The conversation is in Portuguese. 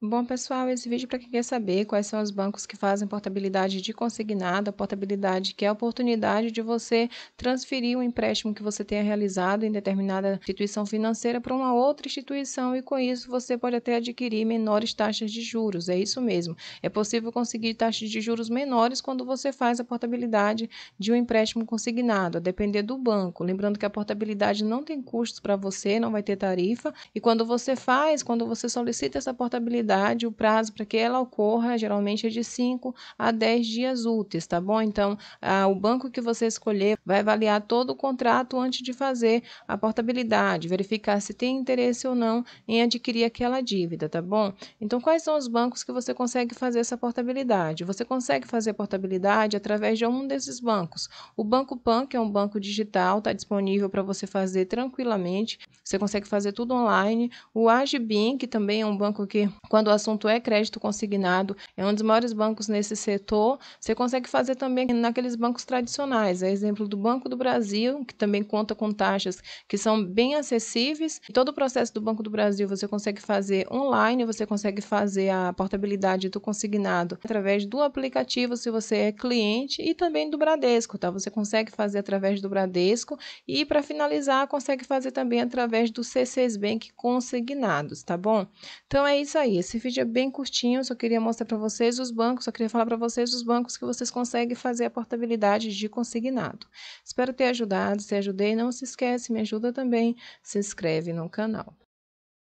Bom, pessoal, esse vídeo é para quem quer saber quais são os bancos que fazem portabilidade de consignado, a portabilidade que é a oportunidade de você transferir um empréstimo que você tenha realizado em determinada instituição financeira para uma outra instituição e com isso você pode até adquirir menores taxas de juros. É isso mesmo. É possível conseguir taxas de juros menores quando você faz a portabilidade de um empréstimo consignado, a depender do banco. Lembrando que a portabilidade não tem custos para você, não vai ter tarifa, e quando você faz, quando você solicita essa portabilidade atividade, o prazo para que ela ocorra geralmente é de 5 a 10 dias úteis, tá bom? Então, a, o banco que você escolher vai avaliar todo o contrato antes de fazer a portabilidade, verificar se tem interesse ou não em adquirir aquela dívida, tá bom? Então, quais são os bancos que você consegue fazer essa portabilidade? Você consegue fazer portabilidade através de um desses bancos. O Banco Pan, que é um banco digital, está disponível para você fazer tranquilamente. Você consegue fazer tudo online. O Agibin, que também é um banco que com quando o assunto é crédito consignado, é um dos maiores bancos nesse setor. Você consegue fazer também naqueles bancos tradicionais, é exemplo do Banco do Brasil, que também conta com taxas que são bem acessíveis. Todo o processo do Banco do Brasil você consegue fazer online, você consegue fazer a portabilidade do consignado através do aplicativo, se você é cliente, e também do Bradesco, tá? Você consegue fazer através do Bradesco e para finalizar, consegue fazer também através do C6 Bank consignados, tá bom? Então é isso aí. Esse vídeo é bem curtinho, só queria mostrar para vocês os bancos, só queria falar para vocês os bancos que vocês conseguem fazer a portabilidade de consignado. Espero ter ajudado, se ajudei, não se esquece, me ajuda também, se inscreve no canal.